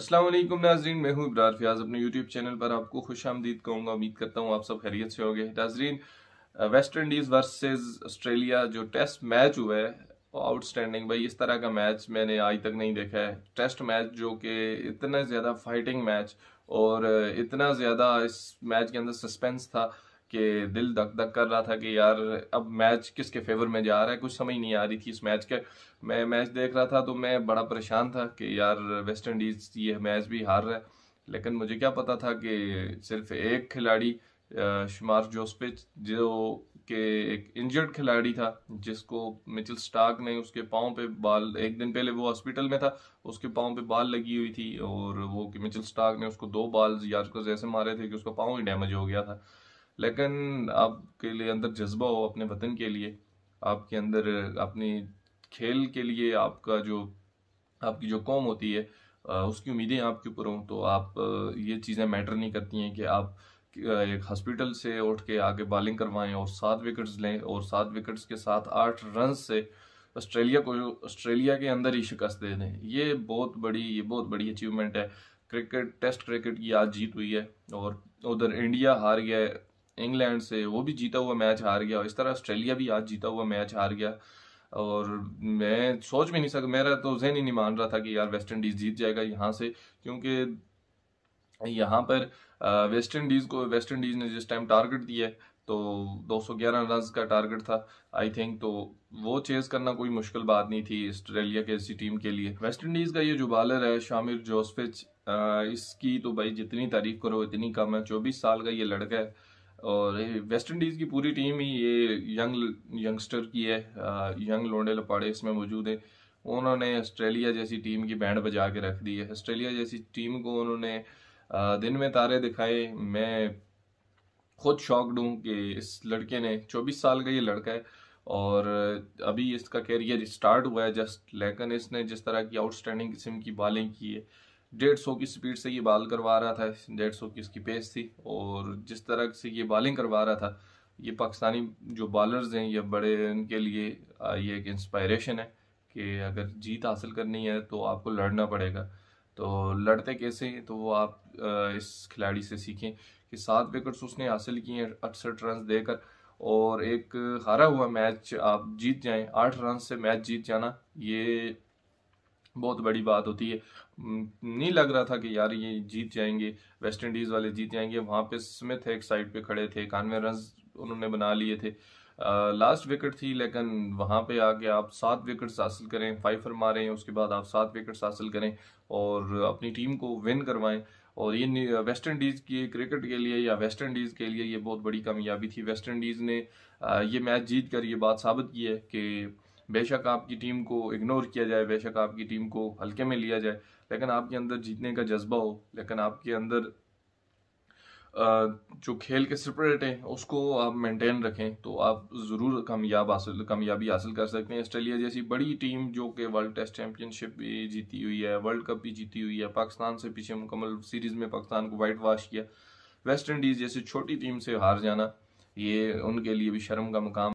असलम नाजरीन मैं हूँ इब्रार फ़ियाज़ अपने यूट्यूब चैनल पर आपको खुश आमदीद कहूँगा उम्मीद करता हूँ आप सब खैरियत से होंगे नाजरीन वेस्ट इंडीज़ वर्सेस ऑस्ट्रेलिया जो टेस्ट मैच हुआ है आउटस्टैंडिंग भाई इस तरह का मैच मैंने आज तक नहीं देखा है टेस्ट मैच जो कि इतना ज़्यादा फाइटिंग मैच और इतना ज़्यादा इस मैच के अंदर सस्पेंस था कि दिल धक धक कर रहा था कि यार अब मैच किसके फेवर में जा रहा है कुछ समझ नहीं आ रही थी इस मैच के मैं मैच देख रहा था तो मैं बड़ा परेशान था कि यार वेस्ट इंडीज़ ये मैच भी हार रहा है लेकिन मुझे क्या पता था कि सिर्फ एक खिलाड़ी शुमार जोसपिच जो कि एक इंजर्ड खिलाड़ी था जिसको मिचिल स्टार्क ने उसके पाँव पे बाल एक दिन पहले वो हॉस्पिटल में था उसके पाँव पे बाल लगी हुई थी और वो कि मिचल स्टार्क ने उसको दो बाल यार्कर्स ऐसे मारे थे कि उसका पाँव ही डैमेज हो गया था लेकिन आपके लिए अंदर जज्बा हो अपने वतन के लिए आपके अंदर अपनी खेल के लिए आपका जो आपकी जो कौम होती है उसकी उम्मीदें आपके ऊपर हों तो आप ये चीज़ें मैटर नहीं करती हैं कि आप एक हॉस्पिटल से उठ के आगे बॉलिंग करवाएं और सात विकेट्स लें और सात विकेट्स के साथ आठ रन से ऑस्ट्रेलिया को ऑस्ट्रेलिया के अंदर ही शिकस्त दे दें ये बहुत बड़ी ये बहुत बड़ी अचीवमेंट है क्रिकेट टेस्ट क्रिकेट की आज जीत हुई है और उधर इंडिया हार गया है इंग्लैंड से वो भी जीता हुआ मैच हार गया और इस तरह ऑस्ट्रेलिया भी आज जीता हुआ मैच हार गया और मैं सोच भी नहीं सका मेरा तो जहन ही नहीं मान रहा था कि यार वेस्ट इंडीज़ जीत जाएगा यहाँ से क्योंकि यहाँ पर वेस्ट इंडीज़ को वेस्ट इंडीज़ ने जिस टाइम टारगेट दिया है तो 211 रन का टारगेट था आई थिंक तो वो चेज करना कोई मुश्किल बात नहीं थी ऑस्ट्रेलिया के ऐसी टीम के लिए वेस्ट इंडीज़ का ये जो बॉलर है शामिर जोसफिच इसकी तो भाई जितनी तारीफ करो इतनी कम है चौबीस साल का ये लड़का है और वेस्ट इंडीज़ की पूरी टीम ही ये यंग यंगस्टर की है यंग लोंडे लपाड़े इसमें मौजूद है उन्होंने ऑस्ट्रेलिया जैसी टीम की बैंड बजा के रख दी है ऑस्ट्रेलिया जैसी टीम को उन्होंने दिन में तारे दिखाए मैं खुद शॉक्ड हूँ कि इस लड़के ने 24 साल का ये लड़का है और अभी इसका कैरियर स्टार्ट हुआ है जस्ट लेकिन इसने जिस तरह की आउटस्टैंडिंग किस्म की बॉलिंग की है डेढ़ सौ की स्पीड से ये बाल करवा रहा था डेढ़ सौ की इसकी पेस थी और जिस तरह से ये बॉलिंग करवा रहा था ये पाकिस्तानी जो बॉलर्स हैं ये बड़े इनके लिए ये एक इंस्पायरेशन है कि अगर जीत हासिल करनी है तो आपको लड़ना पड़ेगा तो लड़ते कैसे तो वो आप इस खिलाड़ी से सीखें कि सात विकेट्स उसने हासिल किए हैं अड़सठ रन देकर और एक हारा हुआ मैच आप जीत जाएं आठ रन से मैच जीत जाना ये बहुत बड़ी बात होती है नहीं लग रहा था कि यार ये जीत जाएंगे वेस्ट इंडीज़ वाले जीत जाएंगे वहाँ पे स्मिथ एक साइड पे खड़े थे इक्यानवे रन उन्होंने बना लिए थे लास्ट विकेट थी लेकिन वहाँ पे आके आप सात विकेट्स हासिल करें फाइफर मारें उसके बाद आप सात विकेट्स हासिल करें और अपनी टीम को विन करवाएं और ये वेस्ट इंडीज़ की क्रिकेट के लिए या वेस्ट इंडीज़ के लिए ये बहुत बड़ी कामयाबी थी वेस्ट इंडीज़ ने ये मैच जीत कर ये बात साबित की है कि बेशक आपकी टीम को इग्नोर किया जाए बेशक आपकी टीम को हल्के में लिया जाए लेकिन आपके अंदर जीतने का जज्बा हो लेकिन आपके अंदर जो खेल के स्पिरिट हैं उसको आप मेंटेन रखें तो आप ज़रूर कामयाब हासिल कामयाबी हासिल कर सकते हैं ऑस्ट्रेलिया जैसी बड़ी टीम जो कि वर्ल्ड टेस्ट चैम्पियनशिप भी जीती हुई है वर्ल्ड कप भी जीती हुई है पाकिस्तान से पीछे मुकम्मल सीरीज़ में पाकिस्तान को वाइट वाश किया वेस्ट इंडीज़ जैसी छोटी टीम से हार जाना ये उनके लिए भी शर्म का मुकाम